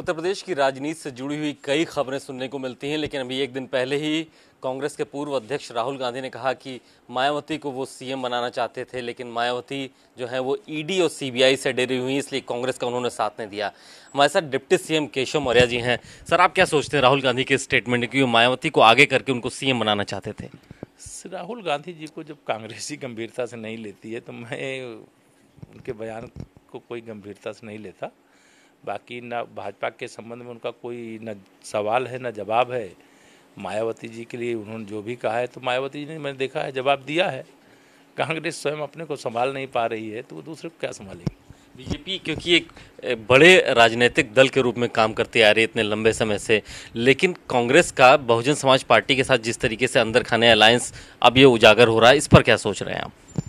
उत्तर प्रदेश की राजनीति से जुड़ी हुई कई खबरें सुनने को मिलती हैं लेकिन अभी एक दिन पहले ही कांग्रेस के पूर्व अध्यक्ष राहुल गांधी ने कहा कि मायावती को वो सीएम बनाना चाहते थे लेकिन मायावती जो है वो ईडी और सीबीआई से डरी हुई इसलिए कांग्रेस का उन्होंने साथ नहीं दिया हमारे साथ डिप्टी सीएम केशव मौर्य जी हैं सर आप क्या सोचते हैं राहुल गांधी के स्टेटमेंट की मायावती को आगे करके उनको सीएम बनाना चाहते थे राहुल गांधी जी को जब कांग्रेस ही गंभीरता से नहीं लेती है तो मैं उनके बयान को कोई गंभीरता से नहीं लेता बाकी ना भाजपा के संबंध में उनका कोई न सवाल है न जवाब है मायावती जी के लिए उन्होंने जो भी कहा है तो मायावती जी ने मैंने देखा है जवाब दिया है कांग्रेस स्वयं अपने को संभाल नहीं पा रही है तो वो दूसरे को क्या संभालेगी बीजेपी क्योंकि एक बड़े राजनीतिक दल के रूप में काम करती आ रही है इतने लंबे समय से लेकिन कांग्रेस का बहुजन समाज पार्टी के साथ जिस तरीके से अंदर खाने अलायंस अब ये उजागर हो रहा है इस पर क्या सोच रहे हैं आप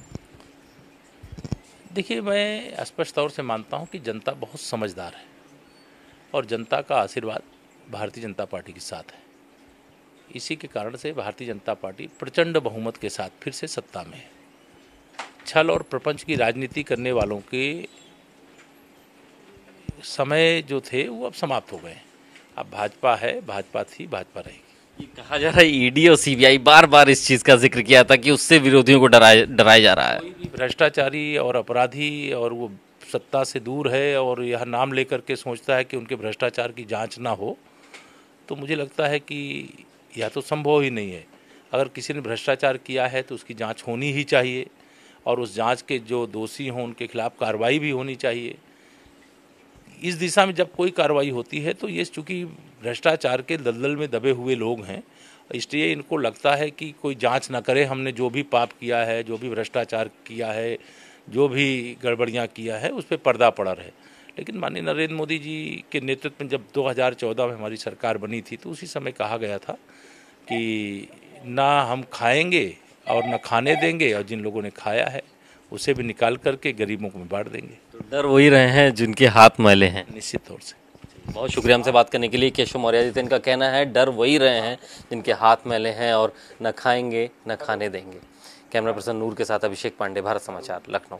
देखिए मैं स्पष्ट तौर से मानता हूँ कि जनता बहुत समझदार है और जनता का आशीर्वाद भारतीय जनता पार्टी के साथ है इसी के कारण से भारतीय जनता पार्टी प्रचंड बहुमत के साथ फिर से सत्ता में है छल और प्रपंच की राजनीति करने वालों के समय जो थे वो अब समाप्त हो गए हैं अब भाजपा है भाजपा थी भाजपा रहेगी कहा जा रहा है ईडी और सीबीआई बार बार इस चीज़ का जिक्र किया था कि उससे विरोधियों को डराया डराया जा रहा है भ्रष्टाचारी और अपराधी और वो सत्ता से दूर है और यह नाम लेकर के सोचता है कि उनके भ्रष्टाचार की जांच ना हो तो मुझे लगता है कि यह तो संभव ही नहीं है अगर किसी ने भ्रष्टाचार किया है तो उसकी जांच होनी ही चाहिए और उस जांच के जो दोषी हों उनके खिलाफ कार्रवाई भी होनी चाहिए इस दिशा में जब कोई कार्रवाई होती है तो ये चूँकि भ्रष्टाचार के दलदल में दबे हुए लोग हैं इसलिए इनको लगता है कि कोई जांच ना करे हमने जो भी पाप किया है जो भी भ्रष्टाचार किया है जो भी गड़बड़ियाँ किया है उस पर पर्दा पड़ा रहे लेकिन माननीय नरेंद्र मोदी जी के नेतृत्व में जब 2014 में हमारी सरकार बनी थी तो उसी समय कहा गया था कि ना हम खाएंगे और ना खाने देंगे और जिन लोगों ने खाया है उसे भी निकाल करके गरीबों को बांट देंगे तो डर वही रहे हैं जिनके हाथ मैले हैं निश्चित तौर से बहुत शुक्रिया हमसे बात करने के लिए केशव मौर्य जी इनका कहना है डर वही रहे हैं जिनके हाथ मैले हैं और न खाएंगे न खाने देंगे कैमरा पर्सन नूर के साथ अभिषेक पांडे भारत समाचार लखनऊ